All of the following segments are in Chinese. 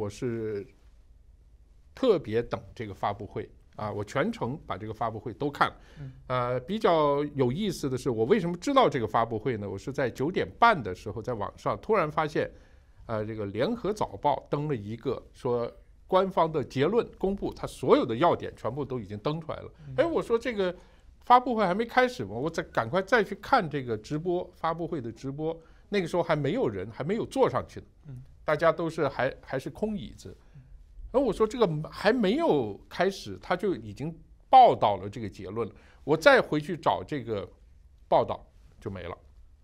我是特别等这个发布会啊，我全程把这个发布会都看了。呃，比较有意思的是，我为什么知道这个发布会呢？我是在九点半的时候，在网上突然发现，呃，这个联合早报登了一个说官方的结论公布，它所有的要点全部都已经登出来了。哎，我说这个发布会还没开始吗？我再赶快再去看这个直播发布会的直播，那个时候还没有人，还没有坐上去呢。大家都是还还是空椅子，而我说这个还没有开始，他就已经报道了这个结论了。我再回去找这个报道就没了。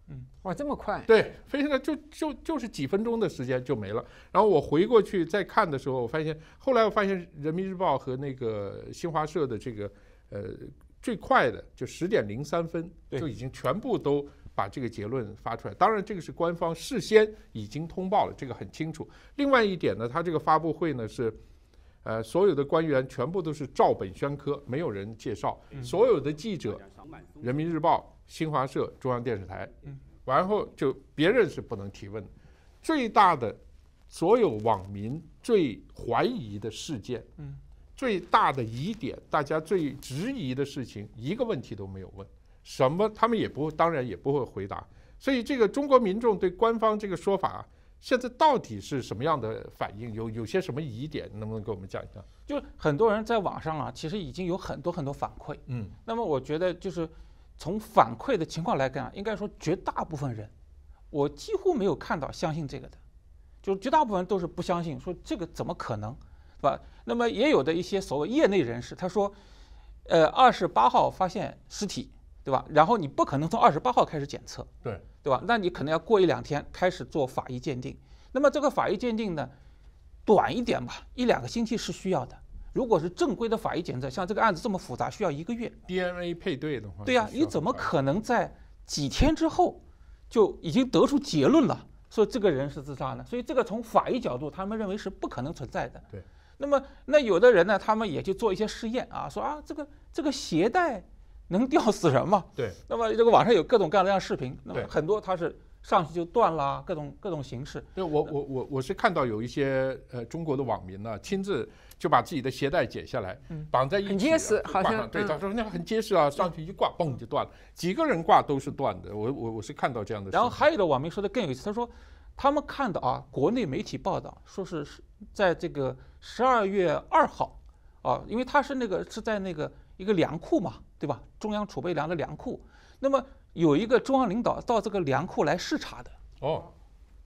嗯，哇，这么快？对，非常的就就就是几分钟的时间就没了。然后我回过去再看的时候，我发现后来我发现人民日报和那个新华社的这个呃最快的就十点零三分就已经全部都。把这个结论发出来，当然这个是官方事先已经通报了，这个很清楚。另外一点呢，他这个发布会呢是，呃，所有的官员全部都是照本宣科，没有人介绍。所有的记者，人民日报、新华社、中央电视台，然后就别人是不能提问。最大的所有网民最怀疑的事件，最大的疑点，大家最质疑的事情，一个问题都没有问。什么？他们也不当然也不会回答。所以，这个中国民众对官方这个说法，现在到底是什么样的反应？有有些什么疑点？能不能给我们讲一下？就很多人在网上啊，其实已经有很多很多反馈。嗯。那么，我觉得就是从反馈的情况来看，应该说绝大部分人，我几乎没有看到相信这个的，就绝大部分都是不相信，说这个怎么可能，是吧？那么，也有的一些所谓业内人士，他说，呃，二十八号发现尸体。对吧？然后你不可能从二十八号开始检测，对对吧？那你可能要过一两天开始做法医鉴定。那么这个法医鉴定呢，短一点吧，一两个星期是需要的。如果是正规的法医检测，像这个案子这么复杂，需要一个月。DNA 配对的话，对呀，你怎么可能在几天之后就已经得出结论了，说这个人是自杀呢？所以这个从法医角度，他们认为是不可能存在的。对。那么那有的人呢，他们也就做一些试验啊，说啊这个这个鞋带。能吊死人吗？对。那么这个网上有各种各样的视频，那么很多它是上去就断啦，各种各种形式。对我我我我是看到有一些呃中国的网民呢，亲自就把自己的鞋带解下来，绑在一起，很结实，好像对，他说那很结实啊，上去一挂，嘣就断了，几个人挂都是断的。我我我是看到这样的。然后还有的网民说的更有意思，他说他们看到啊，国内媒体报道说是是在这个十二月二号，啊，因为他是那个是在那个。一个粮库嘛，对吧？中央储备粮的粮库。那么有一个中央领导到这个粮库来视察的哦，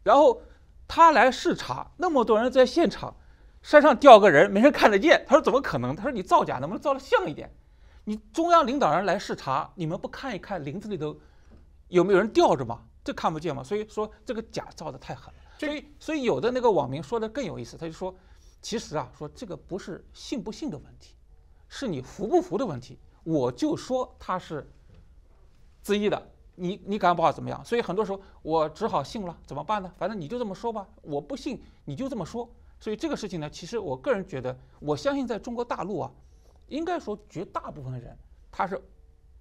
然后他来视察，那么多人在现场，山上吊个人没人看得见。他说：“怎么可能？”他说：“你造假能不能造的像一点？你中央领导人来视察，你们不看一看林子里头有没有人吊着吗？这看不见吗？”所以说这个假造的太狠了。所以，所以有的那个网民说的更有意思，他就说：“其实啊，说这个不是信不信的问题。”是你服不服的问题，我就说他是自缢的，你你敢我怎么样？所以很多时候我只好信了，怎么办呢？反正你就这么说吧，我不信你就这么说。所以这个事情呢，其实我个人觉得，我相信在中国大陆啊，应该说绝大部分人他是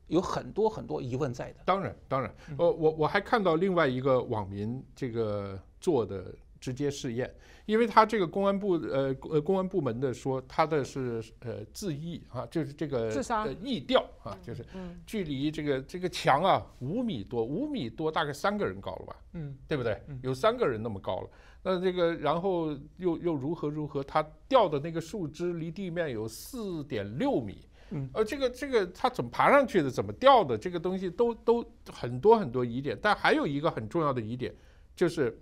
有很多很多疑问在的。当然，当然，呃，我我还看到另外一个网民这个做的。直接试验，因为他这个公安部呃呃公安部门的说他的是呃自缢啊，就是这个自杀，意调啊，就是距离这个这个墙啊五米多，五米多大概三个人高了吧，嗯，对不对？有三个人那么高了，那这个然后又又如何如何？他掉的那个树枝离地面有四点六米，嗯，呃这个这个他怎么爬上去的？怎么掉的？这个东西都都很多很多疑点，但还有一个很重要的疑点就是。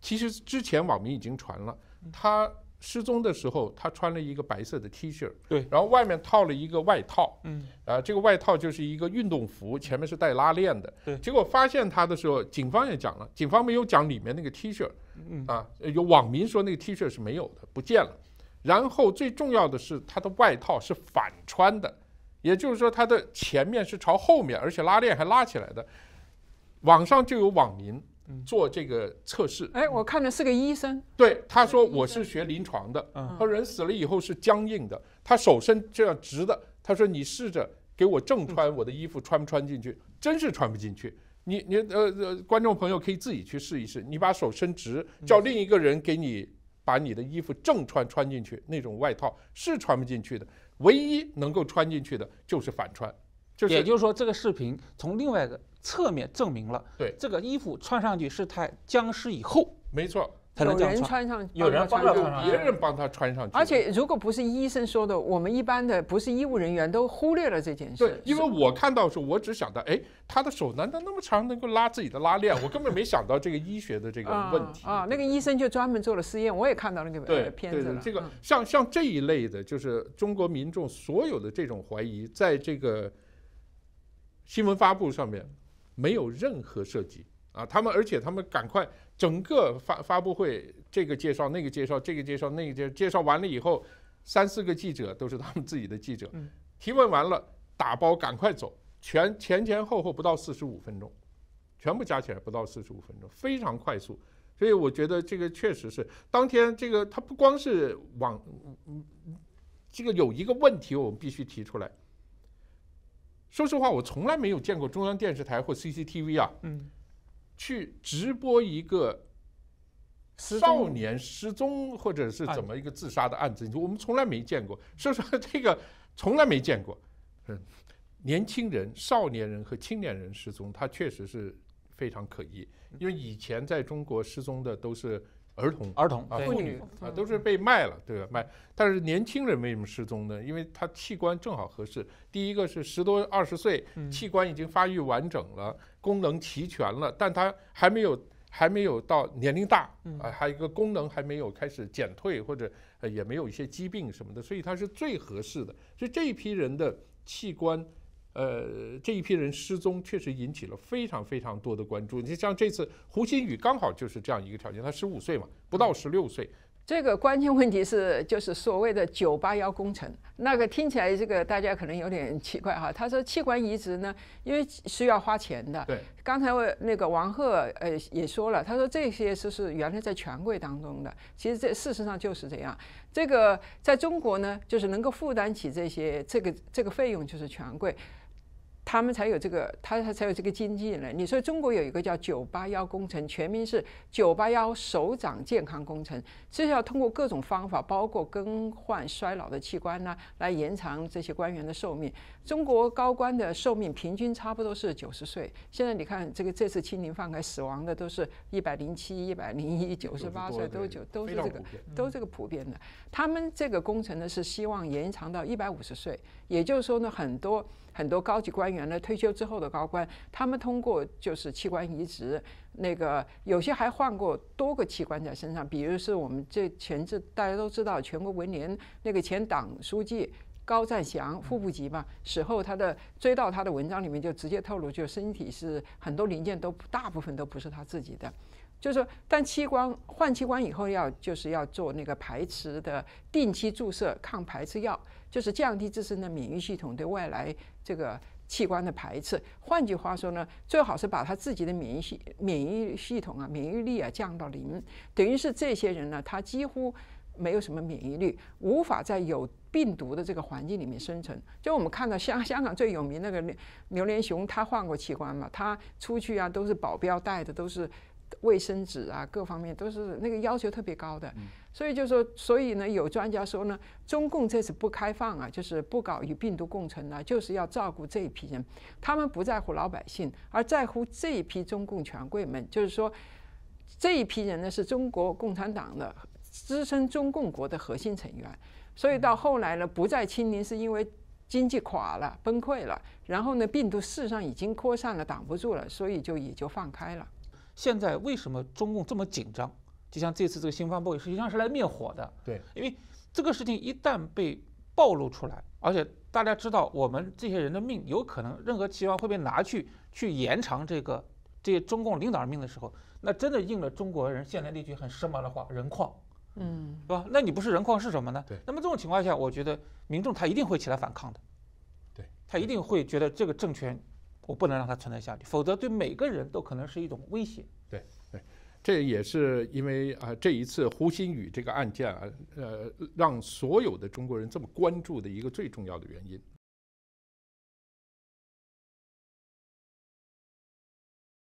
其实之前网民已经传了，他失踪的时候，他穿了一个白色的 T 恤，对，然后外面套了一个外套，嗯，啊，这个外套就是一个运动服，前面是带拉链的，对，结果发现他的时候，警方也讲了，警方没有讲里面那个 T 恤，嗯啊，有网民说那个 T 恤是没有的，不见了，然后最重要的是他的外套是反穿的，也就是说他的前面是朝后面，而且拉链还拉起来的，网上就有网民。做这个测试，哎，我看的是个医生。对，他说我是学临床的。他说人死了以后是僵硬的，他手伸这样直的。他说你试着给我正穿我的衣服，穿不穿进去？真是穿不进去。你你呃呃，观众朋友可以自己去试一试。你把手伸直，叫另一个人给你把你的衣服正穿穿进去，那种外套是穿不进去的。唯一能够穿进去的就是反穿。就是、也就是说，这个视频从另外一个。侧面证明了，对这个衣服穿上去是他僵尸以后没错才能这样穿。有人穿上，有人帮他穿上，别人帮他穿上。而且如果不是医生说的，我们一般的不是医务人员都忽略了这件事。对，因为我看到的时候，我只想到，哎，他的手难道那么长能够拉自己的拉链？我根本没想到这个医学的这个问题。啊，那个医生就专门做了实验，我也看到那个片子。了。对对，这个像像这一类的，就是中国民众所有的这种怀疑，在这个新闻发布上面。没有任何涉及啊！他们，而且他们赶快整个发发布会，这个介绍那个介绍，这个介绍那个介介绍完了以后，三四个记者都是他们自己的记者，提问完了，打包赶快走，全前前后后不到四十五分钟，全部加起来不到四十五分钟，非常快速。所以我觉得这个确实是当天这个，他不光是网，这个有一个问题我们必须提出来。说实话，我从来没有见过中央电视台或 CCTV 啊，嗯，去直播一个少年失踪或者是怎么一个自杀的案子，我们从来没见过。说实话，这个从来没见过。嗯，年轻人、少年人和青年人失踪，他确实是非常可疑，因为以前在中国失踪的都是。儿童儿童啊妇女啊都是被卖了，对吧？卖，但是年轻人为什么失踪呢？因为他器官正好合适。第一个是十多二十岁，器官已经发育完整了，功能齐全了，但他还没有还没有到年龄大啊，还有一个功能还没有开始减退或者呃也没有一些疾病什么的，所以他是最合适的。所以这一批人的器官。呃，这一批人失踪确实引起了非常非常多的关注。就像这次胡鑫宇刚好就是这样一个条件，他十五岁嘛，不到十六岁。这个关键问题是，就是所谓的“九八幺工程”，那个听起来这个大家可能有点奇怪哈。他说器官移植呢，因为需要花钱的。对。刚才我那个王贺呃也说了，他说这些是是原来在权贵当中的，其实这事实上就是这样。这个在中国呢，就是能够负担起这些这个这个费用，就是权贵。他们才有这个，他他才有这个经济呢。你说中国有一个叫“九八幺工程”，全名是“九八幺手掌健康工程”，这是要通过各种方法，包括更换衰老的器官呐，来延长这些官员的寿命。中国高官的寿命平均差不多是九十岁。现在你看，这个这次清零放开死亡的都是一百零七、一百零一、九十八岁，都九都是这个，都这个普遍的。他们这个工程呢，是希望延长到一百五十岁，也就是说呢，很多。很多高级官员呢，退休之后的高官，他们通过就是器官移植，那个有些还换过多个器官在身上。比如是我们这前置大家都知道，全国文联那个前党书记高占祥副部级嘛，死后他的追悼他的文章里面就直接透露，就身体是很多零件都大部分都不是他自己的。就是说，但器官换器官以后要就是要做那个排斥的定期注射抗排斥药。就是降低自身的免疫系统对外来这个器官的排斥。换句话说呢，最好是把他自己的免疫系、免疫系统啊、免疫力啊降到零，等于是这些人呢，他几乎没有什么免疫力，无法在有病毒的这个环境里面生存。就我们看到香 香港最有名那个刘连雄，他换过器官嘛，他出去啊都是保镖带的，都是。卫生纸啊，各方面都是那个要求特别高的，所以就说，所以呢，有专家说呢，中共这次不开放啊，就是不搞与病毒共存呢，就是要照顾这一批人，他们不在乎老百姓，而在乎这一批中共权贵们，就是说这一批人呢是中国共产党的支撑中共国的核心成员，所以到后来呢，不再清零是因为经济垮了，崩溃了，然后呢，病毒事实上已经扩散了，挡不住了，所以就也就放开了。现在为什么中共这么紧张？就像这次这个新发布会，实际上是来灭火的。对，因为这个事情一旦被暴露出来，而且大家知道我们这些人的命有可能任何期望会被拿去去延长这个这些中共领导人命的时候，那真的应了中国人现在那句很时髦的话“人矿”，嗯，是吧？那你不是人矿是什么呢？对。那么这种情况下，我觉得民众他一定会起来反抗的。对。他一定会觉得这个政权。我不能让它存在下去，否则对每个人都可能是一种威胁。对对，这也是因为啊，这一次胡鑫宇这个案件啊，呃，让所有的中国人这么关注的一个最重要的原因。